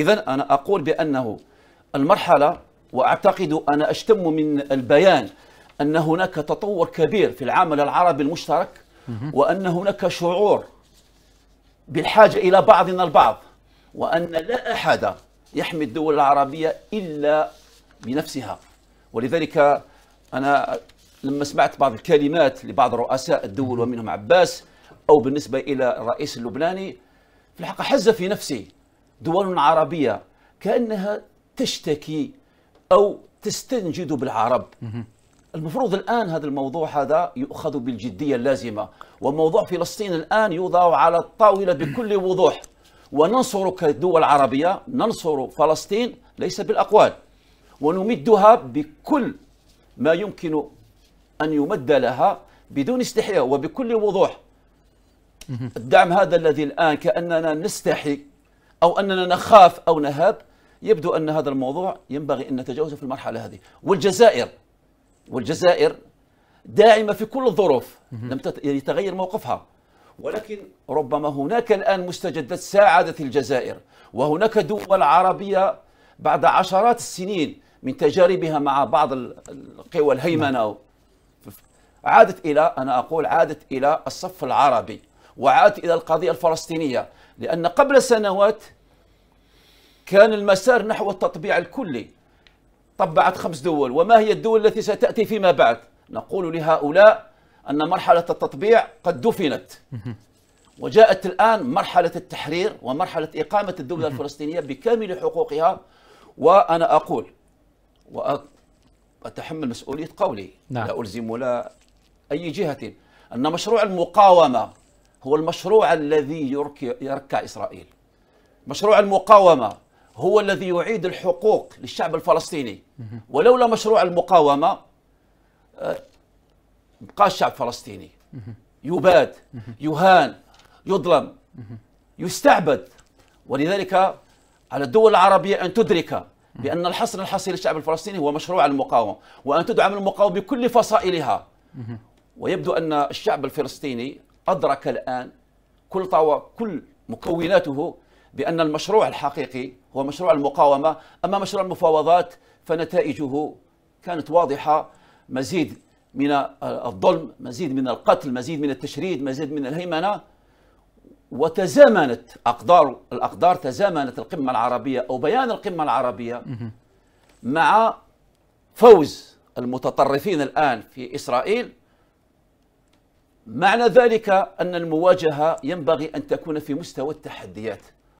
إذا أنا أقول بأنه المرحلة وأعتقد أنا أشتم من البيان أن هناك تطور كبير في العمل العربي المشترك وأن هناك شعور بالحاجة إلى بعضنا البعض وأن لا أحد يحمي الدول العربية إلا بنفسها ولذلك أنا لما سمعت بعض الكلمات لبعض رؤساء الدول ومنهم عباس أو بالنسبة إلى الرئيس اللبناني في الحقيقة حز في نفسي دول عربية كأنها تشتكي أو تستنجد بالعرب المفروض الآن هذا الموضوع هذا يؤخذ بالجدية اللازمة وموضوع فلسطين الآن يوضع على الطاولة بكل وضوح وننصر كدول عربية ننصر فلسطين ليس بالأقوال ونمدها بكل ما يمكن أن يمد لها بدون استحياء وبكل وضوح الدعم هذا الذي الآن كأننا نستحي أو أننا نخاف أو نهاب يبدو أن هذا الموضوع ينبغي أن نتجاوزه في المرحلة هذه والجزائر والجزائر داعمة في كل الظروف لم يتغير يعني موقفها ولكن ربما هناك الآن مستجدات ساعدت الجزائر وهناك دول عربية بعد عشرات السنين من تجاربها مع بعض القوى الهيمنة نعم. عادت إلى أنا أقول عادت إلى الصف العربي وعاد إلى القضية الفلسطينية لأن قبل سنوات كان المسار نحو التطبيع الكلي طبعت خمس دول وما هي الدول التي ستأتي فيما بعد نقول لهؤلاء أن مرحلة التطبيع قد دفنت وجاءت الآن مرحلة التحرير ومرحلة إقامة الدولة الفلسطينية بكامل حقوقها وأنا أقول وأتحمل مسؤولية قولي نعم. لا ألزم لا أي جهة أن مشروع المقاومة هو المشروع الذي يركع إسرائيل مشروع المقاومة هو الذي يعيد الحقوق للشعب الفلسطيني ولولا مشروع المقاومة بقى آه، الشعب الفلسطيني يباد يهان يظلم يستعبد ولذلك على الدول العربية أن تدرك بأن الحصن الحصري للشعب الفلسطيني هو مشروع المقاومة وأن تدعم المقاومة بكل فصائلها ويبدو أن الشعب الفلسطيني أدرك الآن كل طوى كل مكوناته بأن المشروع الحقيقي هو مشروع المقاومة أما مشروع المفاوضات فنتائجه كانت واضحة مزيد من الظلم مزيد من القتل مزيد من التشريد مزيد من الهيمنة وتزامنت أقدار الأقدار تزامنت القمة العربية أو بيان القمة العربية مع فوز المتطرفين الآن في إسرائيل معنى ذلك أن المواجهة ينبغي أن تكون في مستوى التحديات